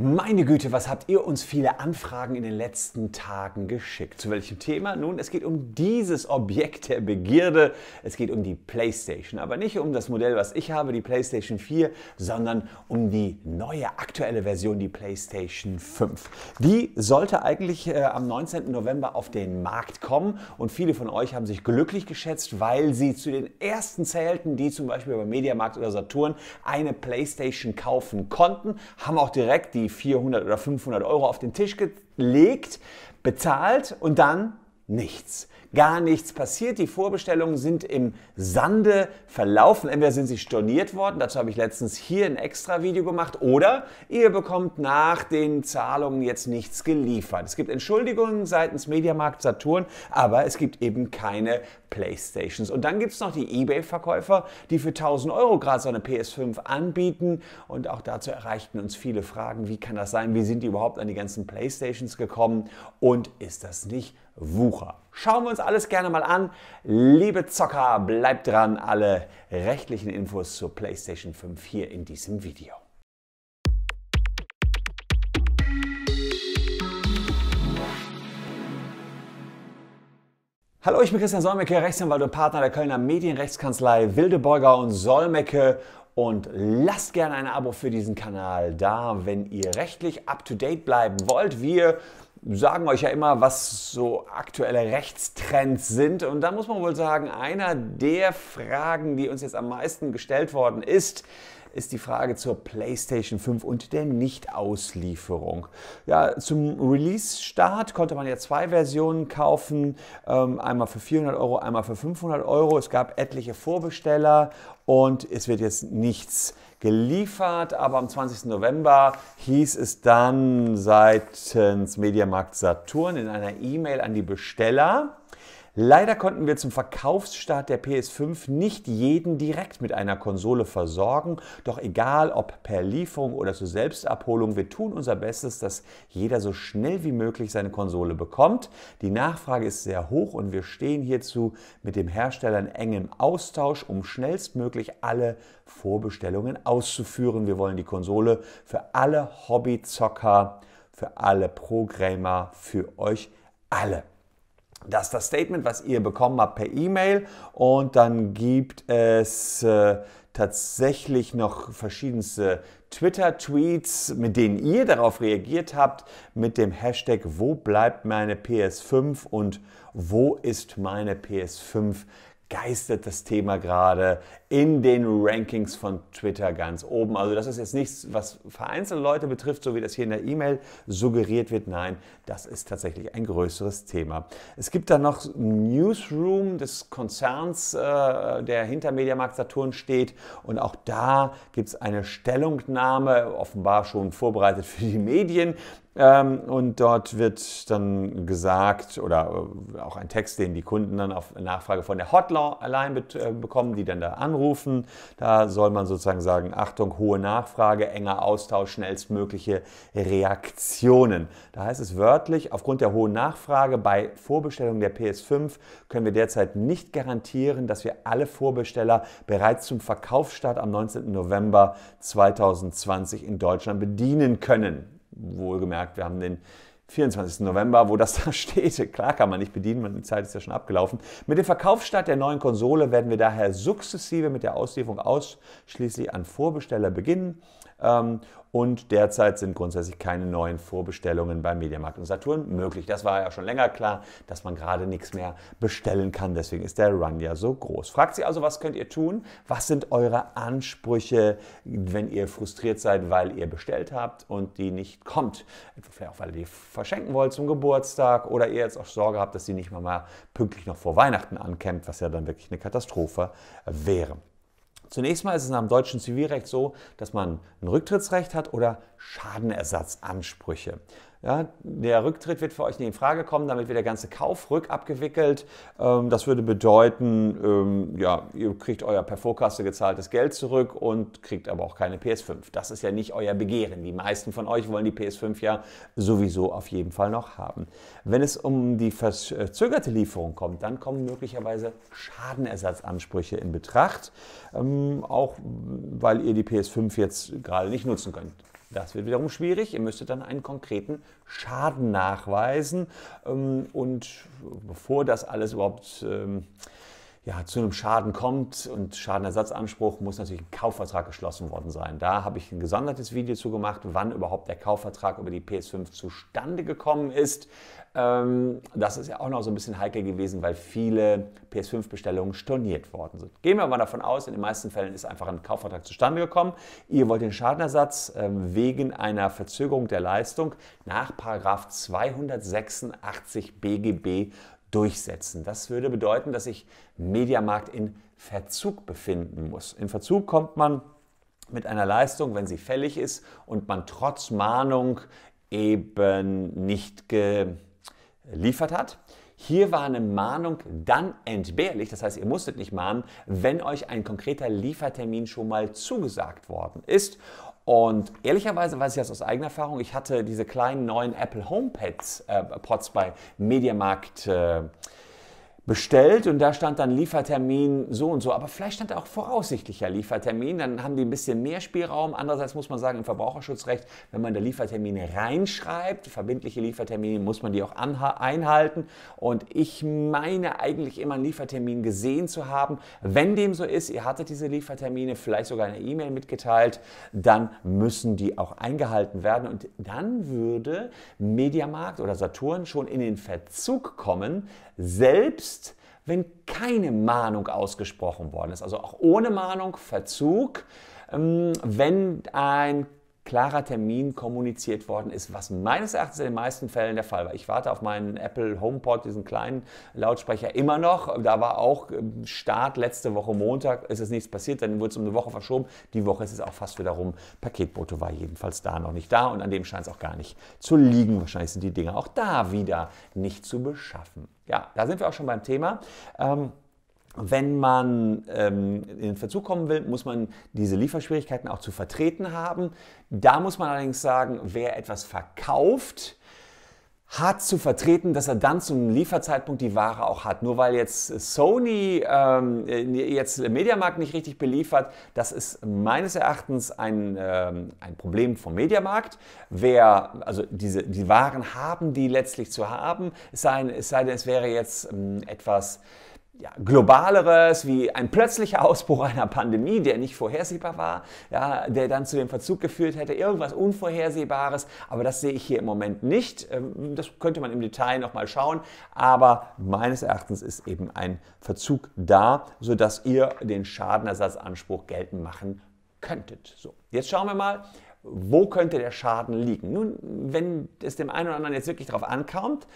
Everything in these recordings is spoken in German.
Meine Güte, was habt ihr uns viele Anfragen in den letzten Tagen geschickt? Zu welchem Thema? Nun, es geht um dieses Objekt der Begierde. Es geht um die PlayStation, aber nicht um das Modell, was ich habe, die PlayStation 4, sondern um die neue aktuelle Version, die PlayStation 5. Die sollte eigentlich äh, am 19. November auf den Markt kommen und viele von euch haben sich glücklich geschätzt, weil sie zu den ersten zählten, die zum Beispiel beim Mediamarkt oder Saturn eine PlayStation kaufen konnten, haben auch direkt die 400 oder 500 Euro auf den Tisch gelegt, bezahlt und dann nichts. Gar nichts passiert. Die Vorbestellungen sind im Sande verlaufen. Entweder sind sie storniert worden, dazu habe ich letztens hier ein extra Video gemacht, oder ihr bekommt nach den Zahlungen jetzt nichts geliefert. Es gibt Entschuldigungen seitens Mediamarkt Saturn, aber es gibt eben keine Playstations. Und dann gibt es noch die Ebay-Verkäufer, die für 1000 Euro gerade so eine PS5 anbieten. Und auch dazu erreichten uns viele Fragen, wie kann das sein, wie sind die überhaupt an die ganzen Playstations gekommen und ist das nicht Wucher. Schauen wir uns alles gerne mal an. Liebe Zocker, bleibt dran. Alle rechtlichen Infos zur PlayStation 5 hier in diesem Video. Hallo, ich bin Christian Solmecke, Rechtsanwalt und Partner der Kölner Medienrechtskanzlei Wildeborger und Solmecke und lasst gerne ein Abo für diesen Kanal da, wenn ihr rechtlich up to date bleiben wollt. Wir sagen euch ja immer, was so aktuelle Rechtstrends sind. Und da muss man wohl sagen, einer der Fragen, die uns jetzt am meisten gestellt worden ist, ist die Frage zur PlayStation 5 und der Nichtauslieferung. Ja, zum Release-Start konnte man ja zwei Versionen kaufen, ähm, einmal für 400 Euro, einmal für 500 Euro. Es gab etliche Vorbesteller und es wird jetzt nichts geliefert, aber am 20. November hieß es dann seitens Mediamarkt Saturn in einer E-Mail an die Besteller, Leider konnten wir zum Verkaufsstart der PS5 nicht jeden direkt mit einer Konsole versorgen, doch egal ob per Lieferung oder zur Selbstabholung, wir tun unser Bestes, dass jeder so schnell wie möglich seine Konsole bekommt. Die Nachfrage ist sehr hoch und wir stehen hierzu mit dem Hersteller in engem Austausch, um schnellstmöglich alle Vorbestellungen auszuführen. Wir wollen die Konsole für alle Hobbyzocker, für alle Programmer, für euch alle. Das ist das Statement, was ihr bekommen habt per E-Mail. Und dann gibt es äh, tatsächlich noch verschiedenste Twitter-Tweets, mit denen ihr darauf reagiert habt, mit dem Hashtag Wo bleibt meine PS5 und Wo ist meine PS5? Geistert das Thema gerade in den Rankings von Twitter ganz oben. Also das ist jetzt nichts, was vereinzelte Leute betrifft, so wie das hier in der E-Mail suggeriert wird. Nein, das ist tatsächlich ein größeres Thema. Es gibt da noch Newsroom des Konzerns, äh, der hinter Mediamarkt Saturn steht. Und auch da gibt es eine Stellungnahme, offenbar schon vorbereitet für die Medien. Ähm, und dort wird dann gesagt, oder äh, auch ein Text, den die Kunden dann auf Nachfrage von der Hotline äh, bekommen, die dann da anrufen anrufen. Da soll man sozusagen sagen, Achtung, hohe Nachfrage, enger Austausch, schnellstmögliche Reaktionen. Da heißt es wörtlich, aufgrund der hohen Nachfrage bei Vorbestellung der PS5 können wir derzeit nicht garantieren, dass wir alle Vorbesteller bereits zum Verkaufsstart am 19. November 2020 in Deutschland bedienen können. Wohlgemerkt, wir haben den 24. November, wo das da steht. Klar kann man nicht bedienen, die Zeit ist ja schon abgelaufen. Mit dem Verkaufsstart der neuen Konsole werden wir daher sukzessive mit der Auslieferung ausschließlich an Vorbesteller beginnen. Ähm, und derzeit sind grundsätzlich keine neuen Vorbestellungen bei Mediamarkt und Saturn möglich. Das war ja schon länger klar, dass man gerade nichts mehr bestellen kann. Deswegen ist der Run ja so groß. Fragt sie also, was könnt ihr tun? Was sind eure Ansprüche, wenn ihr frustriert seid, weil ihr bestellt habt und die nicht kommt? Vielleicht auch, weil ihr die verschenken wollt zum Geburtstag oder ihr jetzt auch Sorge habt, dass die nicht mal, mal pünktlich noch vor Weihnachten ankämmt, was ja dann wirklich eine Katastrophe wäre. Zunächst mal ist es nach dem deutschen Zivilrecht so, dass man ein Rücktrittsrecht hat oder Schadenersatzansprüche. Ja, der Rücktritt wird für euch nicht in Frage kommen, damit wird der ganze Kauf rückabgewickelt. Ähm, das würde bedeuten, ähm, ja, ihr kriegt euer per Vorkasse gezahltes Geld zurück und kriegt aber auch keine PS5. Das ist ja nicht euer Begehren. Die meisten von euch wollen die PS5 ja sowieso auf jeden Fall noch haben. Wenn es um die verzögerte Lieferung kommt, dann kommen möglicherweise Schadenersatzansprüche in Betracht, ähm, auch weil ihr die PS5 jetzt gerade nicht nutzen könnt. Das wird wiederum schwierig. Ihr müsstet dann einen konkreten Schaden nachweisen. Ähm, und bevor das alles überhaupt ähm, ja, zu einem Schaden kommt und Schadenersatzanspruch muss natürlich ein Kaufvertrag geschlossen worden sein. Da habe ich ein gesondertes Video zu gemacht, wann überhaupt der Kaufvertrag über die PS5 zustande gekommen ist. Ähm, das ist ja auch noch so ein bisschen heikel gewesen, weil viele PS5-Bestellungen storniert worden sind. Gehen wir mal davon aus, in den meisten Fällen ist einfach ein Kaufvertrag zustande gekommen. Ihr wollt den Schadenersatz ähm, wegen einer Verzögerung der Leistung nach 286 BGB durchsetzen. Das würde bedeuten, dass sich Mediamarkt in Verzug befinden muss. In Verzug kommt man mit einer Leistung, wenn sie fällig ist und man trotz Mahnung eben nicht geliefert hat. Hier war eine Mahnung dann entbehrlich, das heißt, ihr musstet nicht mahnen, wenn euch ein konkreter Liefertermin schon mal zugesagt worden ist und ehrlicherweise weiß ich das aus eigener Erfahrung. Ich hatte diese kleinen neuen Apple HomePods, äh, Pods bei Mediamarkt. Äh, bestellt und da stand dann Liefertermin so und so. Aber vielleicht stand auch voraussichtlicher Liefertermin, dann haben die ein bisschen mehr Spielraum. Andererseits muss man sagen, im Verbraucherschutzrecht, wenn man da Liefertermine reinschreibt, verbindliche Liefertermine, muss man die auch einhalten. Und ich meine eigentlich immer einen Liefertermin gesehen zu haben. Wenn dem so ist, ihr hattet diese Liefertermine, vielleicht sogar in der E-Mail mitgeteilt, dann müssen die auch eingehalten werden. Und dann würde Mediamarkt oder Saturn schon in den Verzug kommen, selbst wenn keine Mahnung ausgesprochen worden ist, also auch ohne Mahnung, Verzug, ähm, wenn ein klarer Termin kommuniziert worden ist, was meines Erachtens in den meisten Fällen der Fall war. Ich warte auf meinen Apple HomePod, diesen kleinen Lautsprecher, immer noch. Da war auch ähm, Start letzte Woche Montag, ist es nichts passiert, dann wurde es um eine Woche verschoben. Die Woche ist es auch fast wieder rum. Paketbote war jedenfalls da noch nicht da und an dem scheint es auch gar nicht zu liegen. Wahrscheinlich sind die Dinge auch da wieder nicht zu beschaffen. Ja, da sind wir auch schon beim Thema. Ähm, wenn man ähm, in den Verzug kommen will, muss man diese Lieferschwierigkeiten auch zu vertreten haben. Da muss man allerdings sagen, wer etwas verkauft, hat zu vertreten, dass er dann zum Lieferzeitpunkt die Ware auch hat. Nur weil jetzt Sony ähm, jetzt Mediamarkt nicht richtig beliefert, das ist meines Erachtens ein, ähm, ein Problem vom Mediamarkt. Wer, also diese, die Waren haben die letztlich zu haben, es sei, es, sei denn, es wäre jetzt ähm, etwas ja, globaleres, wie ein plötzlicher Ausbruch einer Pandemie, der nicht vorhersehbar war, ja, der dann zu dem Verzug geführt hätte, irgendwas Unvorhersehbares, aber das sehe ich hier im Moment nicht. Ähm, das könnte man im Detail nochmal schauen, aber meines Erachtens ist eben ein Verzug da, sodass ihr den Schadenersatzanspruch geltend machen könntet. So, jetzt schauen wir mal, wo könnte der Schaden liegen? Nun, wenn es dem einen oder anderen jetzt wirklich darauf ankommt,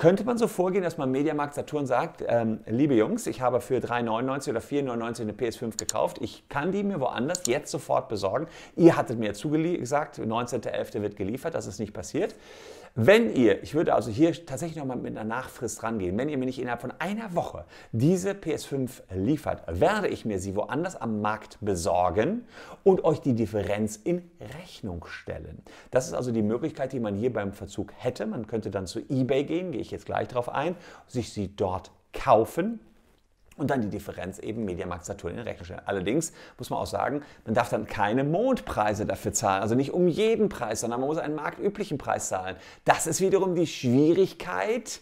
könnte man so vorgehen, dass man Mediamarkt Saturn sagt, ähm, liebe Jungs, ich habe für 3,99 oder 4,99 eine PS5 gekauft, ich kann die mir woanders jetzt sofort besorgen. Ihr hattet mir zugesagt, 19.11. wird geliefert, das ist nicht passiert. Wenn ihr, ich würde also hier tatsächlich nochmal mit einer Nachfrist rangehen, wenn ihr mir nicht innerhalb von einer Woche diese PS5 liefert, werde ich mir sie woanders am Markt besorgen und euch die Differenz in Rechnung stellen. Das ist also die Möglichkeit, die man hier beim Verzug hätte. Man könnte dann zu eBay gehen, gehe ich jetzt gleich darauf ein, sich sie dort kaufen und dann die Differenz eben Mediamarkt Saturn in Rechnung stellen. Allerdings muss man auch sagen, man darf dann keine Mondpreise dafür zahlen. Also nicht um jeden Preis, sondern man muss einen marktüblichen Preis zahlen. Das ist wiederum die Schwierigkeit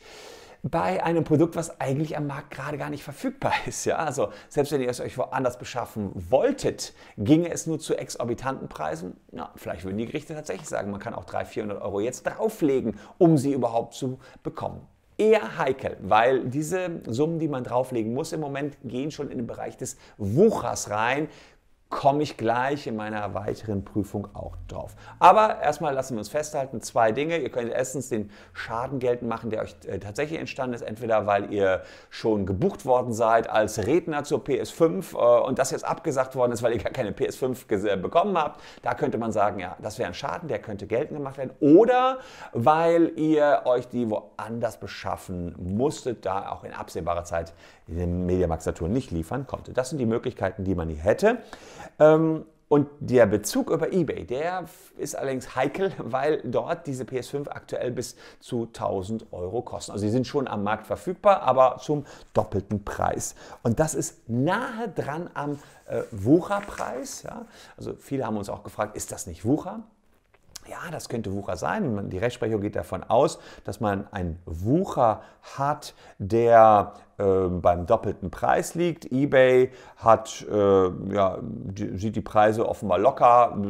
bei einem Produkt, was eigentlich am Markt gerade gar nicht verfügbar ist. Ja? Also selbst wenn ihr es euch woanders beschaffen wolltet, ginge es nur zu exorbitanten Preisen. Na, vielleicht würden die Gerichte tatsächlich sagen, man kann auch 300, 400 Euro jetzt drauflegen, um sie überhaupt zu bekommen eher heikel, weil diese Summen, die man drauflegen muss im Moment, gehen schon in den Bereich des Wuchers rein komme ich gleich in meiner weiteren Prüfung auch drauf. Aber erstmal lassen wir uns festhalten, zwei Dinge. Ihr könnt erstens den Schaden geltend machen, der euch äh, tatsächlich entstanden ist, entweder weil ihr schon gebucht worden seid als Redner zur PS5 äh, und das jetzt abgesagt worden ist, weil ihr gar keine PS5 äh, bekommen habt. Da könnte man sagen, ja, das wäre ein Schaden, der könnte geltend gemacht werden. Oder weil ihr euch die woanders beschaffen musstet, da auch in absehbarer Zeit den Mediamarkt Saturn nicht liefern konnte. Das sind die Möglichkeiten, die man hier hätte. Ähm, und der Bezug über eBay, der ist allerdings heikel, weil dort diese PS5 aktuell bis zu 1000 Euro kosten. Also sie sind schon am Markt verfügbar, aber zum doppelten Preis. Und das ist nahe dran am äh, Wucherpreis. Ja? Also viele haben uns auch gefragt, ist das nicht Wucher? Ja, das könnte Wucher sein. Die Rechtsprechung geht davon aus, dass man einen Wucher hat, der ähm, beim doppelten Preis liegt. eBay hat, äh, ja, die, sieht die Preise offenbar locker,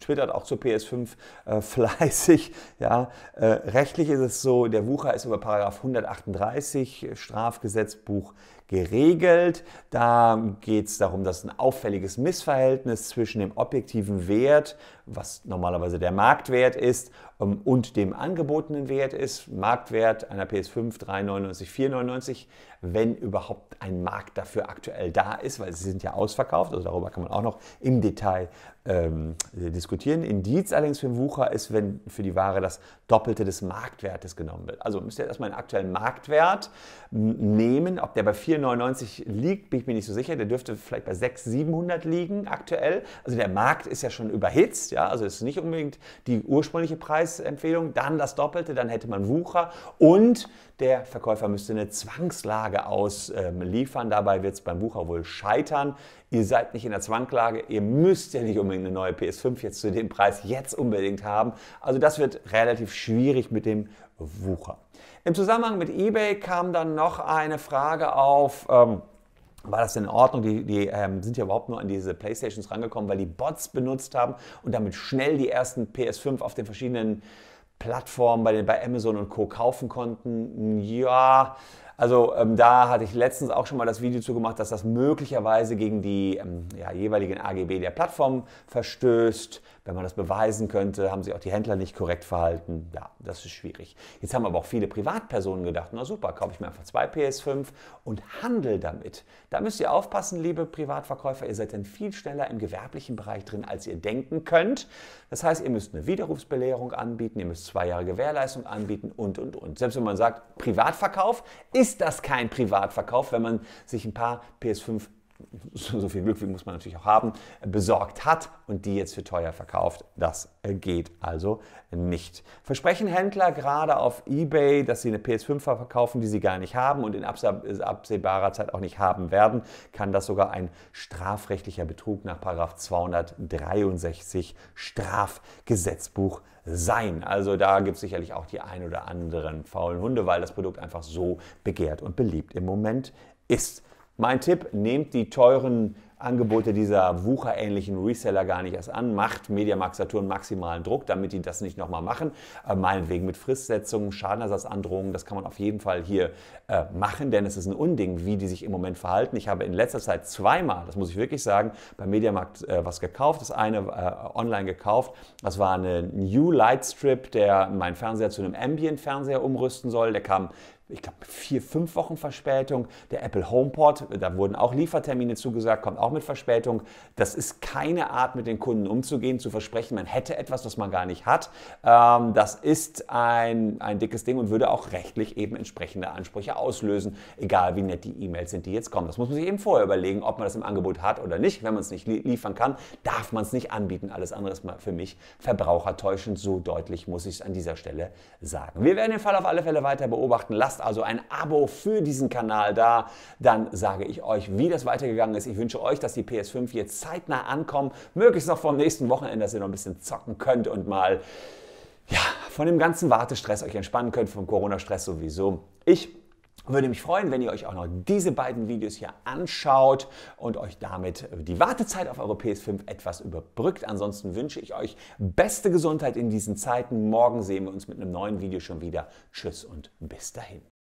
twittert auch zur PS5 äh, fleißig. Ja. Äh, rechtlich ist es so, der Wucher ist über Paragraph 138 Strafgesetzbuch geregelt. Da geht es darum, dass ein auffälliges Missverhältnis zwischen dem objektiven Wert, was normalerweise der Marktwert ist, ähm, und dem angebotenen Wert ist, Marktwert einer PS5 399, 499, wenn überhaupt ein Markt dafür aktuell da ist, weil sie sind ja ausverkauft, also darüber kann man auch noch im Detail ähm, diskutieren. Indiz allerdings für den Wucher ist, wenn für die Ware das Doppelte des Marktwertes genommen wird. Also müsst ihr erstmal den aktuellen Marktwert nehmen, ob der bei 499 liegt, bin ich mir nicht so sicher, der dürfte vielleicht bei 600, 700 liegen aktuell. Also der Markt ist ja schon überhitzt, ja, also es ist nicht unbedingt die ursprüngliche Preis Preisempfehlung, dann das Doppelte, dann hätte man Wucher und der Verkäufer müsste eine Zwangslage ausliefern. Dabei wird es beim Wucher wohl scheitern. Ihr seid nicht in der Zwanglage, ihr müsst ja nicht unbedingt eine neue PS5 jetzt zu dem Preis jetzt unbedingt haben. Also das wird relativ schwierig mit dem Wucher. Im Zusammenhang mit eBay kam dann noch eine Frage auf. Ähm, war das denn in Ordnung? Die, die ähm, sind ja überhaupt nur an diese Playstations rangekommen, weil die Bots benutzt haben und damit schnell die ersten PS5 auf den verschiedenen Plattformen bei, den, bei Amazon und Co. kaufen konnten. Ja, also ähm, da hatte ich letztens auch schon mal das Video zu gemacht, dass das möglicherweise gegen die ähm, ja, jeweiligen AGB der Plattform verstößt. Wenn man das beweisen könnte, haben sich auch die Händler nicht korrekt verhalten. Ja, das ist schwierig. Jetzt haben aber auch viele Privatpersonen gedacht, na super, kaufe ich mir einfach zwei PS5 und handel damit. Da müsst ihr aufpassen, liebe Privatverkäufer, ihr seid dann viel schneller im gewerblichen Bereich drin, als ihr denken könnt. Das heißt, ihr müsst eine Widerrufsbelehrung anbieten, ihr müsst zwei Jahre Gewährleistung anbieten und, und, und. Selbst wenn man sagt, Privatverkauf ist ist das kein Privatverkauf, wenn man sich ein paar PS5 so viel Glück muss man natürlich auch haben, besorgt hat und die jetzt für teuer verkauft. Das geht also nicht. Versprechen Händler gerade auf eBay, dass sie eine PS5 verkaufen, die sie gar nicht haben und in absehbarer Zeit auch nicht haben werden, kann das sogar ein strafrechtlicher Betrug nach 263 Strafgesetzbuch sein. Also da gibt es sicherlich auch die ein oder anderen faulen Hunde, weil das Produkt einfach so begehrt und beliebt im Moment ist. Mein Tipp, nehmt die teuren Angebote dieser wucherähnlichen Reseller gar nicht erst an, macht Mediamarkt Saturn maximalen Druck, damit die das nicht nochmal machen. Äh, meinetwegen mit Fristsetzungen, Schadenersatzandrohungen, das kann man auf jeden Fall hier äh, machen, denn es ist ein Unding, wie die sich im Moment verhalten. Ich habe in letzter Zeit zweimal, das muss ich wirklich sagen, bei Mediamarkt äh, was gekauft. Das eine äh, online gekauft, das war eine New Lightstrip, der meinen Fernseher zu einem Ambient-Fernseher umrüsten soll. Der kam ich glaube, vier, fünf Wochen Verspätung. Der Apple HomePort, da wurden auch Liefertermine zugesagt, kommt auch mit Verspätung. Das ist keine Art, mit den Kunden umzugehen, zu versprechen, man hätte etwas, was man gar nicht hat. Ähm, das ist ein, ein dickes Ding und würde auch rechtlich eben entsprechende Ansprüche auslösen, egal wie nett die E-Mails sind, die jetzt kommen. Das muss man sich eben vorher überlegen, ob man das im Angebot hat oder nicht. Wenn man es nicht liefern kann, darf man es nicht anbieten. Alles andere ist für mich verbrauchertäuschend. So deutlich muss ich es an dieser Stelle sagen. Wir werden den Fall auf alle Fälle weiter beobachten. Lasst also ein Abo für diesen Kanal da, dann sage ich euch, wie das weitergegangen ist. Ich wünsche euch, dass die PS5 jetzt zeitnah ankommt, möglichst noch vom nächsten Wochenende, dass ihr noch ein bisschen zocken könnt und mal ja, von dem ganzen Wartestress euch entspannen könnt, vom Corona-Stress sowieso. Ich würde mich freuen, wenn ihr euch auch noch diese beiden Videos hier anschaut und euch damit die Wartezeit auf eure PS5 etwas überbrückt. Ansonsten wünsche ich euch beste Gesundheit in diesen Zeiten. Morgen sehen wir uns mit einem neuen Video schon wieder. Tschüss und bis dahin.